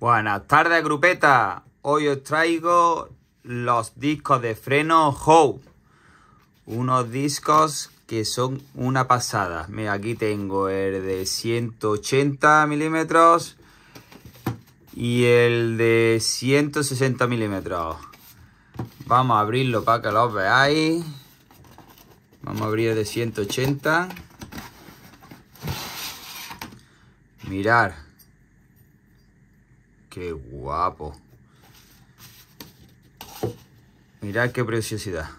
Buenas tardes, grupeta. Hoy os traigo los discos de freno How. Unos discos que son una pasada. Mira, aquí tengo el de 180 milímetros y el de 160 milímetros. Vamos a abrirlo para que los veáis. Vamos a abrir el de 180. Mirar Qué guapo. Mirad qué preciosidad.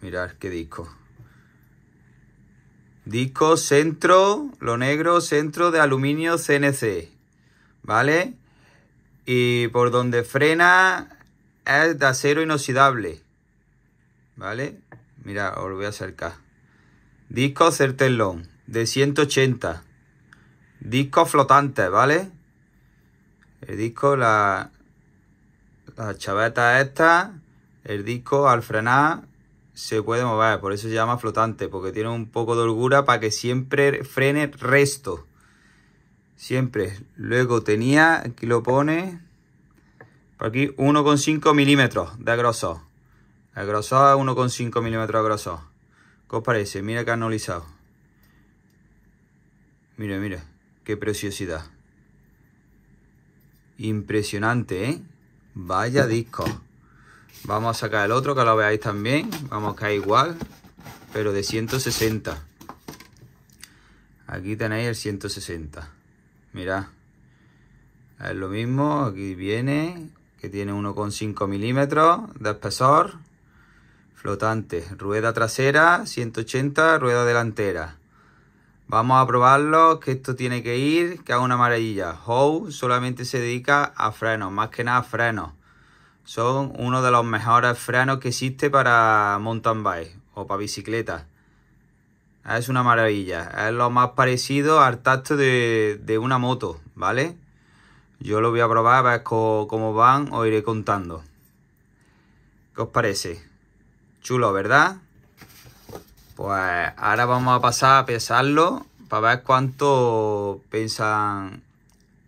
Mirad qué disco. Disco centro, lo negro, centro de aluminio CNC. ¿Vale? Y por donde frena es de acero inoxidable. ¿Vale? Mira, os lo voy a acercar. Disco certelón de 180. Disco flotante, ¿vale? el disco, la, chaveta esta el disco al frenar se puede mover, por eso se llama flotante, porque tiene un poco de holgura para que siempre frene resto. Siempre. Luego tenía, aquí lo pone, por aquí 1,5 milímetros de grosor. El grosor es 1,5 milímetros de grosor. ¿Qué os parece? Mira que analizado. Mira, mira, qué preciosidad. Impresionante, ¿eh? Vaya disco. Vamos a sacar el otro que lo veáis también. Vamos a igual, pero de 160. Aquí tenéis el 160. Mirad. Es lo mismo, aquí viene, que tiene 1,5 milímetros de espesor, flotante, rueda trasera 180, rueda delantera, Vamos a probarlo, que esto tiene que ir, que es una maravilla. How solamente se dedica a frenos, más que nada a frenos. Son uno de los mejores frenos que existe para mountain bike o para bicicleta. Es una maravilla, es lo más parecido al tacto de, de una moto, ¿vale? Yo lo voy a probar, a ver cómo van, os iré contando. ¿Qué os parece? Chulo, ¿verdad? Pues ahora vamos a pasar a pesarlo para ver cuánto pesan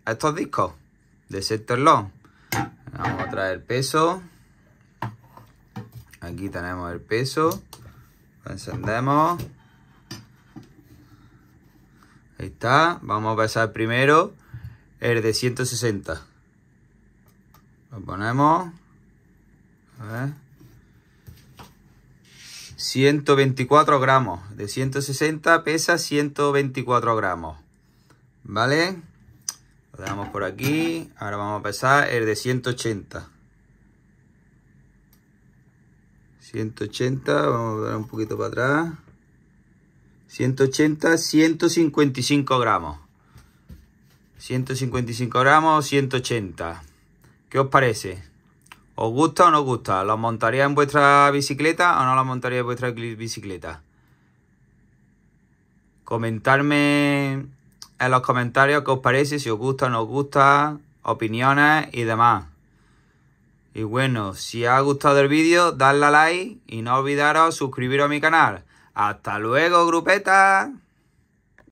estos discos de long Vamos a traer el peso. Aquí tenemos el peso. Lo encendemos. Ahí está. Vamos a pesar primero el de 160. Lo ponemos. A ver. 124 gramos. De 160 pesa 124 gramos. ¿Vale? Lo dejamos por aquí. Ahora vamos a pesar el de 180. 180, vamos a dar un poquito para atrás. 180, 155 gramos. 155 gramos, 180. ¿Qué os parece? ¿Os gusta o no os gusta? ¿Los montaría en vuestra bicicleta o no los montaría en vuestra bicicleta? Comentarme en los comentarios qué os parece, si os gusta o no os gusta, opiniones y demás. Y bueno, si os ha gustado el vídeo, dadle a like y no olvidaros suscribiros a mi canal. ¡Hasta luego, grupeta!